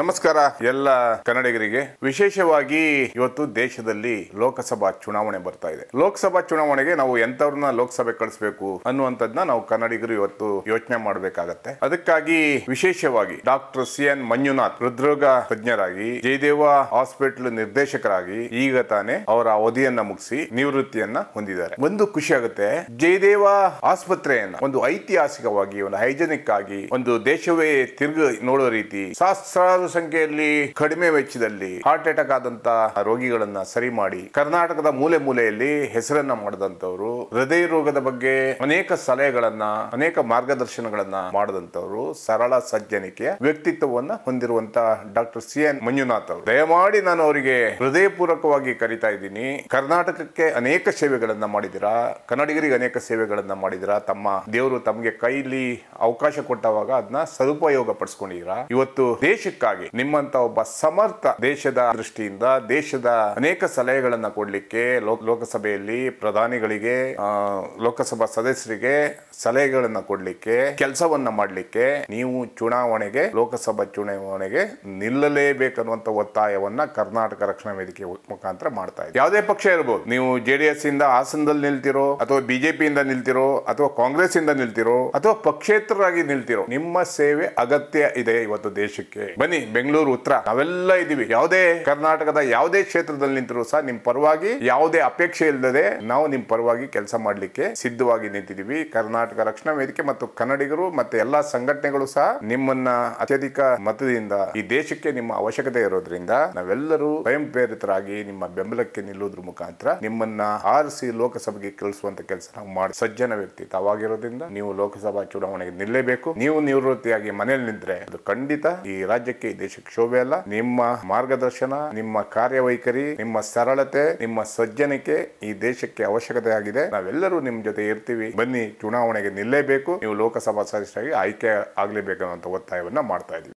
ನಮಸ್ಕಾರ ಎಲ್ಲ ಕನ್ನಡಿಗರಿಗೆ ವಿಶೇಷವಾಗಿ ಇವತ್ತು ದೇಶದಲ್ಲಿ ಲೋಕಸಭಾ ಚುನಾವಣೆ ಬರ್ತಾ ಇದೆ ಲೋಕಸಭಾ ಚುನಾವಣೆಗೆ ನಾವು ಎಂತವ್ರನ್ನ ಲೋಕಸಭೆ ಕಳಿಸಬೇಕು ಅನ್ನುವಂಥದ್ದನ್ನ ನಾವು ಕನ್ನಡಿಗರು ಇವತ್ತು ಯೋಚನೆ ಮಾಡಬೇಕಾಗತ್ತೆ ಅದಕ್ಕಾಗಿ ವಿಶೇಷವಾಗಿ ಡಾಕ್ಟರ್ ಸಿ ಎನ್ ಮಂಜುನಾಥ್ ಹೃದ್ರೋಗ ತಜ್ಞರಾಗಿ ಜಯದೇವ ಹಾಸ್ಪಿಟಲ್ ನಿರ್ದೇಶಕರಾಗಿ ಈಗ ತಾನೇ ಅವರ ಅವಧಿಯನ್ನ ಮುಗಿಸಿ ನಿವೃತ್ತಿಯನ್ನ ಹೊಂದಿದ್ದಾರೆ ಒಂದು ಖುಷಿ ಆಗುತ್ತೆ ಜಯದೇವ ಆಸ್ಪತ್ರೆಯನ್ನ ಒಂದು ಐತಿಹಾಸಿಕವಾಗಿ ಒಂದು ಹೈಜೆನಿಕ್ ಆಗಿ ಒಂದು ದೇಶವೇ ತಿರುಗಿ ನೋಡೋ ರೀತಿ ಶಾಸ್ತ್ರ ಸಂಖ್ಯೆಯಲ್ಲಿ ಕಡಿಮೆ ವೆಚ್ಚದಲ್ಲಿ ಹಾರ್ಟ್ ಅಟ್ಯಾಕ್ ಆದಂತಹ ರೋಗಿಗಳನ್ನ ಸರಿ ಮಾಡಿ ಕರ್ನಾಟಕದ ಮೂಲೆ ಮೂಲೆಯಲ್ಲಿ ಹೆಸರನ್ನ ಮಾಡಿದಂತವರು ಹೃದಯ ರೋಗದ ಬಗ್ಗೆ ಅನೇಕ ಸಲಹೆಗಳನ್ನ ಅನೇಕ ಮಾರ್ಗದರ್ಶನಗಳನ್ನ ಮಾಡದಂತವರು ಸರಳ ಸಜ್ಜನಿಕೆಯ ವ್ಯಕ್ತಿತ್ವವನ್ನ ಹೊಂದಿರುವಂತಹ ಡಾಕ್ಟರ್ ಸಿ ಎನ್ ಮಂಜುನಾಥ್ ಅವರು ದಯಮಾಡಿ ನಾನು ಅವರಿಗೆ ಹೃದಯ ಪೂರ್ವಕವಾಗಿ ಕರಿತಾ ಇದ್ದೀನಿ ಕರ್ನಾಟಕಕ್ಕೆ ಅನೇಕ ಸೇವೆಗಳನ್ನ ಮಾಡಿದಿರಾ ಕನ್ನಡಿಗರಿಗೆ ಅನೇಕ ಸೇವೆಗಳನ್ನ ಮಾಡಿದಿರಾ ತಮ್ಮ ದೇವರು ತಮಗೆ ಕೈಲಿ ಅವಕಾಶ ಕೊಟ್ಟವಾಗ ಅದನ್ನ ಸದುಪಯೋಗ ಪಡಿಸ್ಕೊಂಡಿದ್ದೀರಾ ಇವತ್ತು ದೇಶಕ್ಕಾಗಿ ನಿಮ್ಮಂತ ಒಬ್ಬ ಸಮರ್ಥ ದೇಶದ ದೃಷ್ಟಿಯಿಂದ ದೇಶದ ಅನೇಕ ಸಲಹೆಗಳನ್ನ ಕೊಡ್ಲಿಕ್ಕೆ ಲೋಕಸಭೆಯಲ್ಲಿ ಪ್ರಧಾನಿಗಳಿಗೆ ಲೋಕಸಭಾ ಸದಸ್ಯರಿಗೆ ಸಲಹೆಗಳನ್ನ ಕೊಡ್ಲಿಕ್ಕೆ ಕೆಲಸವನ್ನ ಮಾಡಲಿಕ್ಕೆ ನೀವು ಚುನಾವಣೆಗೆ ಲೋಕಸಭಾ ಚುನಾವಣೆಗೆ ನಿಲ್ಲಲೇಬೇಕನ್ನುವಂತ ಒತ್ತಾಯವನ್ನ ಕರ್ನಾಟಕ ರಕ್ಷಣಾ ವೇದಿಕೆ ಮುಖಾಂತರ ಮಾಡ್ತಾ ಇದೆ ಯಾವುದೇ ಪಕ್ಷ ಇರಬಹುದು ನೀವು ಜೆಡಿಎಸ್ ಇಂದ ಹಾಸನದಲ್ಲಿ ನಿಲ್ತಿರೋ ಅಥವಾ ಬಿಜೆಪಿಯಿಂದ ನಿಲ್ತಿರೋ ಅಥವಾ ಕಾಂಗ್ರೆಸ್ ಇಂದ ನಿಲ್ತಿರೋ ಅಥವಾ ಪಕ್ಷೇತರರಾಗಿ ನಿಲ್ತಿರೋ ನಿಮ್ಮ ಸೇವೆ ಅಗತ್ಯ ಇದೆ ಇವತ್ತು ದೇಶಕ್ಕೆ ಬನ್ನಿ ಬೆಂಗಳೂರು ಉತ್ತರ ನಾವೆಲ್ಲ ಇದೀವಿ ಯಾವುದೇ ಕರ್ನಾಟಕದ ಯಾವುದೇ ಕ್ಷೇತ್ರದಲ್ಲಿ ನಿಂತರೂ ಸಹ ನಿಮ್ ಪರವಾಗಿ ಯಾವುದೇ ಅಪೇಕ್ಷೆ ಇಲ್ಲದೆ ನಾವು ನಿಮ್ ಪರವಾಗಿ ಕೆಲಸ ಮಾಡಲಿಕ್ಕೆ ಸಿದ್ಧವಾಗಿ ನಿಂತಿದ್ದೀವಿ ಕರ್ನಾಟಕ ರಕ್ಷಣಾ ವೇದಿಕೆ ಮತ್ತು ಕನ್ನಡಿಗರು ಮತ್ತೆ ಎಲ್ಲಾ ಸಂಘಟನೆಗಳು ಸಹ ನಿಮ್ಮನ್ನ ಅತ್ಯಧಿಕ ಮತದಿಂದ ಈ ದೇಶಕ್ಕೆ ನಿಮ್ಮ ಅವಶ್ಯಕತೆ ಇರೋದ್ರಿಂದ ನಾವೆಲ್ಲರೂ ಸ್ವಯಂ ಪ್ರೇರಿತರಾಗಿ ನಿಮ್ಮ ಬೆಂಬಲಕ್ಕೆ ನಿಲ್ಲುವುದ್ರ ಮುಖಾಂತರ ನಿಮ್ಮನ್ನ ಆರಿಸಿ ಲೋಕಸಭೆಗೆ ಕಳಿಸುವಂತ ಕೆಲಸ ನಾವು ಮಾಡಿ ಸಜ್ಜನ ವ್ಯಕ್ತಿ ತಾವಾಗಿರೋದ್ರಿಂದ ನೀವು ಲೋಕಸಭಾ ಚುನಾವಣೆಗೆ ನಿಲ್ಲೇಬೇಕು ನೀವು ನಿವೃತ್ತಿಯಾಗಿ ಮನೆಯಲ್ಲಿ ನಿಂತ್ರೆ ಅದು ಖಂಡಿತ ಈ ರಾಜ್ಯಕ್ಕೆ ದೇಶಕ್ಕೆ ಶೋಭೆ ಅಲ್ಲ ನಿಮ್ಮ ಮಾರ್ಗದರ್ಶನ ನಿಮ್ಮ ಕಾರ್ಯವೈಖರಿ ನಿಮ್ಮ ಸರಳತೆ ನಿಮ್ಮ ಸಜ್ಜನಿಕೆ ಈ ದೇಶಕ್ಕೆ ಅವಶ್ಯಕತೆ ಆಗಿದೆ ನಾವೆಲ್ಲರೂ ನಿಮ್ ಜೊತೆ ಇರ್ತೀವಿ ಬನ್ನಿ ಚುನಾವಣೆಗೆ ನಿಲ್ಲೇಬೇಕು ನೀವು ಲೋಕಸಭಾ ಸದಸ್ಯರಾಗಿ ಆಯ್ಕೆ ಆಗಲೇಬೇಕು ಅನ್ನೋ ಒತ್ತಾಯವನ್ನ ಮಾಡ್ತಾ ಇದ್ದೀವಿ